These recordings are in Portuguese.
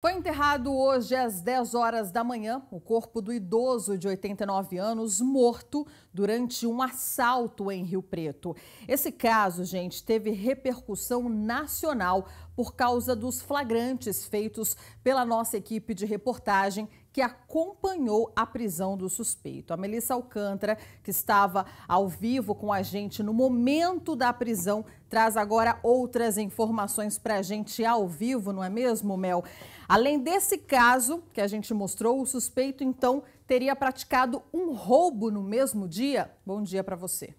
Foi enterrado hoje às 10 horas da manhã o corpo do idoso de 89 anos morto durante um assalto em Rio Preto. Esse caso, gente, teve repercussão nacional por causa dos flagrantes feitos pela nossa equipe de reportagem que acompanhou a prisão do suspeito. A Melissa Alcântara, que estava ao vivo com a gente no momento da prisão, traz agora outras informações para a gente ao vivo, não é mesmo, Mel? Além desse caso que a gente mostrou, o suspeito então teria praticado um roubo no mesmo dia. Bom dia para você.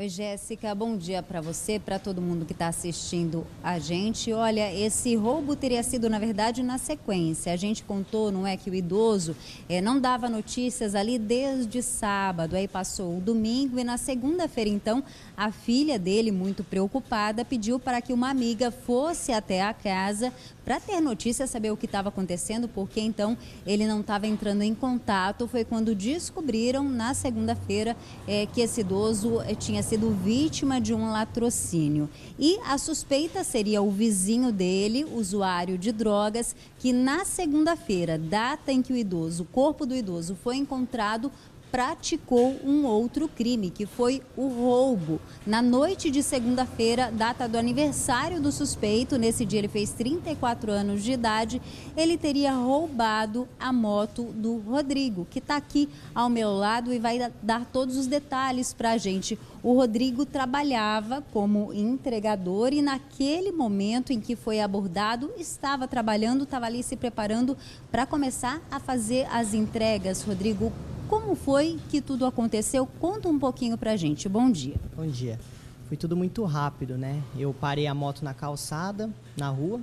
Oi, Jéssica, bom dia para você, para todo mundo que está assistindo a gente. Olha, esse roubo teria sido, na verdade, na sequência. A gente contou, não é, que o idoso eh, não dava notícias ali desde sábado. Aí passou o domingo e na segunda-feira, então, a filha dele, muito preocupada, pediu para que uma amiga fosse até a casa para ter notícias, saber o que estava acontecendo, porque então ele não estava entrando em contato. Foi quando descobriram, na segunda-feira, eh, que esse idoso eh, tinha sido sido vítima de um latrocínio. E a suspeita seria o vizinho dele, usuário de drogas, que na segunda-feira, data em que o idoso, o corpo do idoso foi encontrado, praticou um outro crime, que foi o roubo. Na noite de segunda-feira, data do aniversário do suspeito, nesse dia ele fez 34 anos de idade, ele teria roubado a moto do Rodrigo, que está aqui ao meu lado e vai dar todos os detalhes para a gente. O Rodrigo trabalhava como entregador e naquele momento em que foi abordado, estava trabalhando, estava ali se preparando para começar a fazer as entregas. Rodrigo, como foi que tudo aconteceu? Conta um pouquinho pra gente. Bom dia. Bom dia. Foi tudo muito rápido, né? Eu parei a moto na calçada, na rua,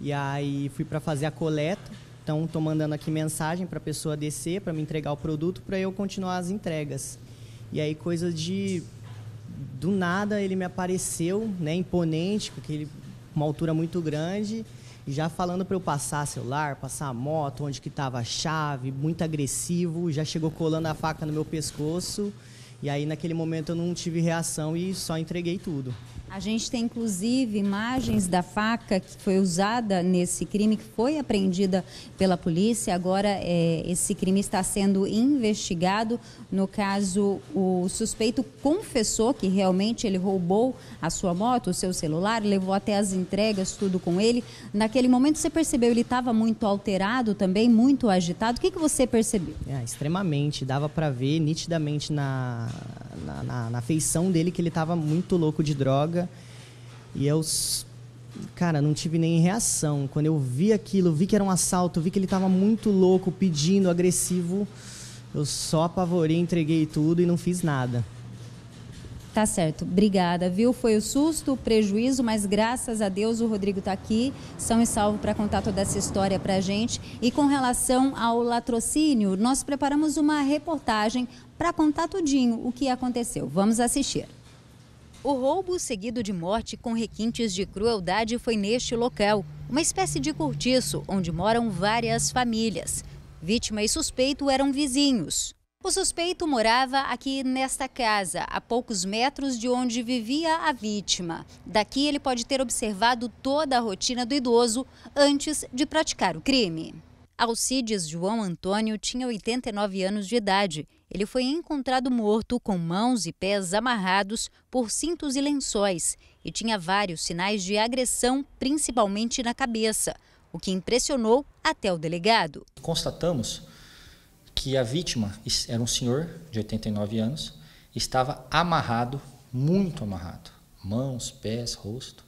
e aí fui para fazer a coleta. Então, tô mandando aqui mensagem para a pessoa descer, para me entregar o produto, para eu continuar as entregas. E aí, coisa de. Do nada, ele me apareceu, né? Imponente, com aquele, uma altura muito grande e já falando para eu passar celular, passar a moto, onde que tava a chave, muito agressivo, já chegou colando a faca no meu pescoço. E aí naquele momento eu não tive reação e só entreguei tudo. A gente tem inclusive imagens da faca que foi usada nesse crime, que foi apreendida pela polícia. Agora é, esse crime está sendo investigado. No caso, o suspeito confessou que realmente ele roubou a sua moto, o seu celular, levou até as entregas, tudo com ele. Naquele momento você percebeu ele estava muito alterado também, muito agitado. O que, que você percebeu? É, extremamente. Dava para ver nitidamente na, na, na, na feição dele que ele estava muito louco de droga droga. E eu, cara, não tive nem reação. Quando eu vi aquilo, vi que era um assalto, vi que ele estava muito louco, pedindo, agressivo, eu só apavorei, entreguei tudo e não fiz nada. Tá certo, obrigada, viu? Foi o susto, o prejuízo, mas graças a Deus o Rodrigo está aqui, são e salvo para contar toda essa história para a gente. E com relação ao latrocínio, nós preparamos uma reportagem para contar tudinho o que aconteceu. Vamos assistir. O roubo seguido de morte com requintes de crueldade foi neste local, uma espécie de cortiço onde moram várias famílias. Vítima e suspeito eram vizinhos. O suspeito morava aqui nesta casa, a poucos metros de onde vivia a vítima. Daqui ele pode ter observado toda a rotina do idoso antes de praticar o crime. Alcides João Antônio tinha 89 anos de idade. Ele foi encontrado morto com mãos e pés amarrados por cintos e lençóis e tinha vários sinais de agressão, principalmente na cabeça, o que impressionou até o delegado. Constatamos que a vítima era um senhor de 89 anos, estava amarrado, muito amarrado, mãos, pés, rosto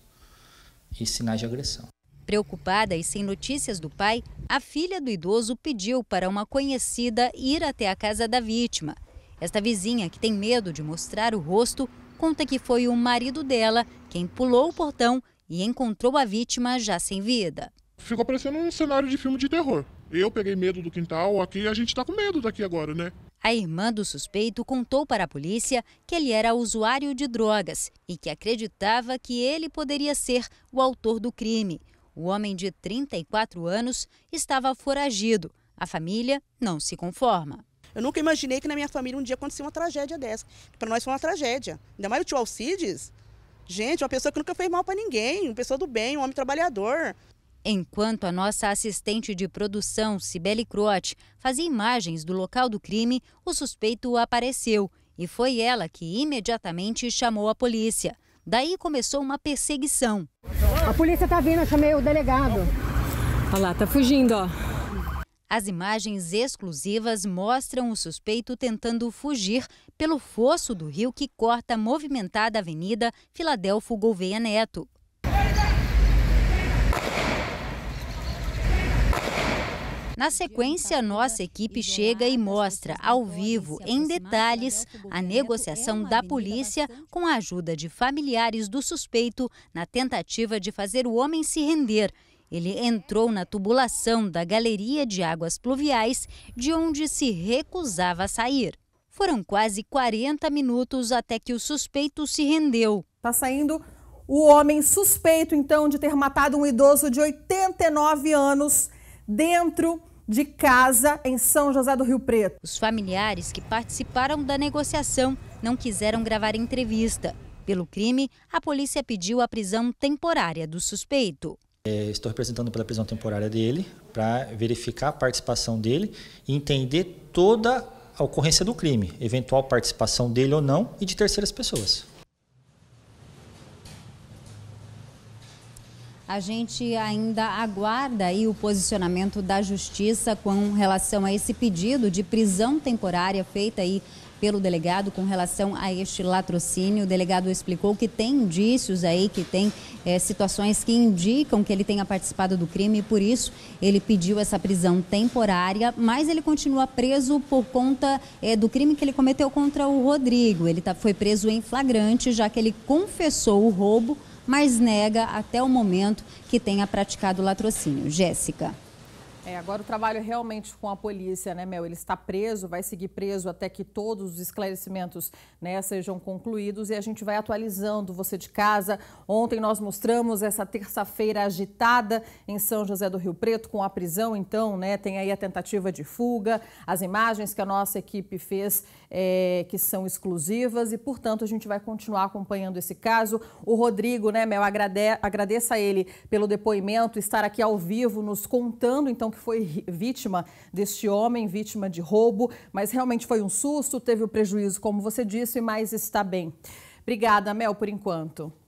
e sinais de agressão. Preocupada e sem notícias do pai, a filha do idoso pediu para uma conhecida ir até a casa da vítima. Esta vizinha, que tem medo de mostrar o rosto, conta que foi o marido dela quem pulou o portão e encontrou a vítima já sem vida. Ficou parecendo um cenário de filme de terror. Eu peguei medo do quintal, aqui a gente está com medo daqui agora, né? A irmã do suspeito contou para a polícia que ele era usuário de drogas e que acreditava que ele poderia ser o autor do crime. O homem de 34 anos estava foragido. A família não se conforma. Eu nunca imaginei que na minha família um dia acontecesse uma tragédia dessa. Para nós foi uma tragédia. Ainda mais o tio Alcides. Gente, uma pessoa que nunca fez mal para ninguém, uma pessoa do bem, um homem trabalhador. Enquanto a nossa assistente de produção, Cibele Crote, fazia imagens do local do crime, o suspeito apareceu e foi ela que imediatamente chamou a polícia. Daí começou uma perseguição. A polícia tá vindo, eu chamei o delegado. Olha lá, tá fugindo, ó. As imagens exclusivas mostram o suspeito tentando fugir pelo fosso do rio que corta a movimentada avenida Filadelfo Gouveia Neto. Na sequência, nossa equipe chega e mostra ao vivo, em detalhes, a negociação da polícia com a ajuda de familiares do suspeito na tentativa de fazer o homem se render. Ele entrou na tubulação da galeria de águas pluviais, de onde se recusava a sair. Foram quase 40 minutos até que o suspeito se rendeu. Está saindo o homem suspeito, então, de ter matado um idoso de 89 anos dentro de casa em São José do Rio Preto. Os familiares que participaram da negociação não quiseram gravar entrevista. Pelo crime, a polícia pediu a prisão temporária do suspeito. É, estou representando pela prisão temporária dele para verificar a participação dele e entender toda a ocorrência do crime, eventual participação dele ou não e de terceiras pessoas. A gente ainda aguarda aí o posicionamento da justiça com relação a esse pedido de prisão temporária feita aí pelo delegado com relação a este latrocínio. O delegado explicou que tem indícios aí, que tem é, situações que indicam que ele tenha participado do crime e por isso ele pediu essa prisão temporária, mas ele continua preso por conta é, do crime que ele cometeu contra o Rodrigo. Ele tá, foi preso em flagrante, já que ele confessou o roubo mas nega até o momento que tenha praticado o latrocínio. Jéssica. É, agora o trabalho é realmente com a polícia, né, Mel? Ele está preso, vai seguir preso até que todos os esclarecimentos né, sejam concluídos e a gente vai atualizando você de casa. Ontem nós mostramos essa terça-feira agitada em São José do Rio Preto com a prisão, então, né? Tem aí a tentativa de fuga, as imagens que a nossa equipe fez é, que são exclusivas e, portanto, a gente vai continuar acompanhando esse caso. O Rodrigo, né, Mel, agrade... agradeça a ele pelo depoimento, estar aqui ao vivo, nos contando então que foi vítima deste homem, vítima de roubo, mas realmente foi um susto, teve o prejuízo, como você disse, mas está bem. Obrigada, Mel, por enquanto.